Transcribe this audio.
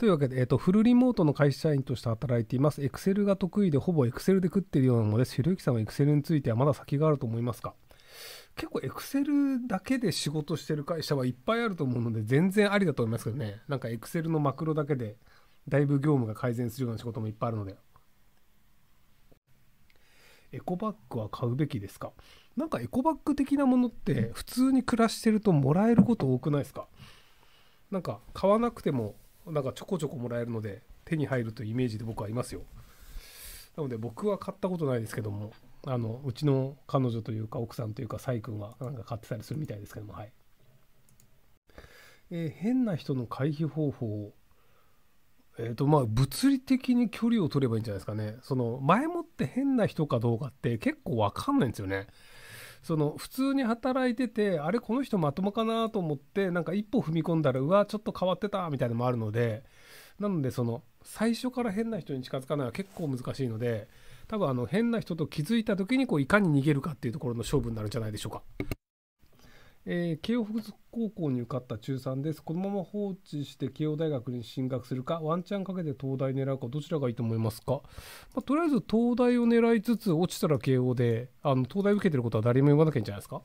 というわけで、えーと、フルリモートの会社員として働いています。Excel が得意で、ほぼエクセルで食ってるようなのでひろゆきさんは Excel についてはまだ先があると思いますか結構 Excel だけで仕事してる会社はいっぱいあると思うので、全然ありだと思いますけどね。なんか Excel のマクロだけで、だいぶ業務が改善するような仕事もいっぱいあるので。エコバッグは買うべきですかなんかエコバッグ的なものって普通に暮らしてるともらえること多くないですかなんか買わなくてもなんかちょこちょこもらえるので手に入るというイメージで僕はいますよなので僕は買ったことないですけどもあのうちの彼女というか奥さんというかサイ君はなんか買ってたりするみたいですけどもはい、えー、変な人の回避方法えーとまあ、物理的に距離を取ればいいんじゃないですかねその前もって変な人かどうかって結構わかんないんですよねその普通に働いててあれこの人まともかなと思ってなんか一歩踏み込んだらうわちょっと変わってたみたいなのもあるのでなのでその最初から変な人に近づかないは結構難しいので多分あの変な人と気づいた時にこういかに逃げるかっていうところの勝負になるんじゃないでしょうか。えー、慶応北高校に受かった中3です。このまま放置して慶応大学に進学するか、ワンチャンかけて東大狙うか、どちらがいいと思いますか、まあ、とりあえず東大を狙いつつ、落ちたら慶応で、あの東大受けてることは誰も言わなきゃいいんじゃないですか